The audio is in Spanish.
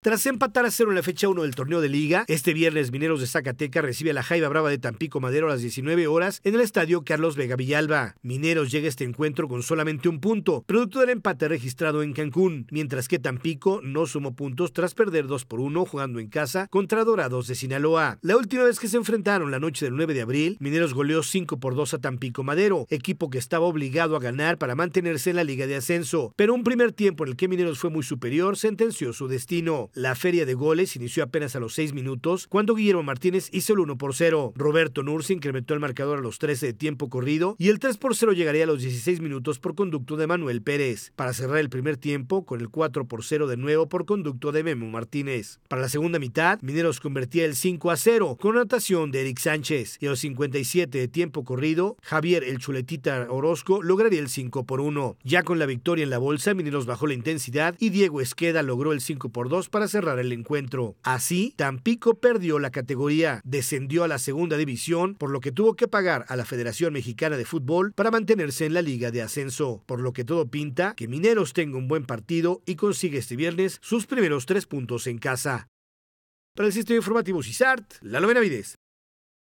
Tras empatar a cero en la fecha 1 del torneo de liga, este viernes Mineros de Zacatecas recibe a la Jaiba Brava de Tampico Madero a las 19 horas en el estadio Carlos Vega Villalba. Mineros llega a este encuentro con solamente un punto, producto del empate registrado en Cancún, mientras que Tampico no sumó puntos tras perder 2 por 1 jugando en casa contra Dorados de Sinaloa. La última vez que se enfrentaron la noche del 9 de abril, Mineros goleó 5 por 2 a Tampico Madero, equipo que estaba obligado a ganar para mantenerse en la liga de ascenso, pero un primer tiempo en el que Mineros fue muy superior sentenció su destino. La feria de goles inició apenas a los 6 minutos cuando Guillermo Martínez hizo el 1 por 0. Roberto Nurse incrementó el marcador a los 13 de tiempo corrido y el 3 por 0 llegaría a los 16 minutos por conducto de Manuel Pérez, para cerrar el primer tiempo con el 4 por 0 de nuevo por conducto de Memo Martínez. Para la segunda mitad, Mineros convertía el 5 a 0 con anotación de Eric Sánchez y a los 57 de tiempo corrido, Javier el Chuletita Orozco lograría el 5 por 1. Ya con la victoria en la bolsa, Mineros bajó la intensidad y Diego Esqueda logró el 5 por 2 para para cerrar el encuentro. Así, Tampico perdió la categoría, descendió a la segunda división, por lo que tuvo que pagar a la Federación Mexicana de Fútbol para mantenerse en la liga de ascenso, por lo que todo pinta que Mineros tenga un buen partido y consigue este viernes sus primeros tres puntos en casa. Para el Sistema Informativo CISART, la novena vides.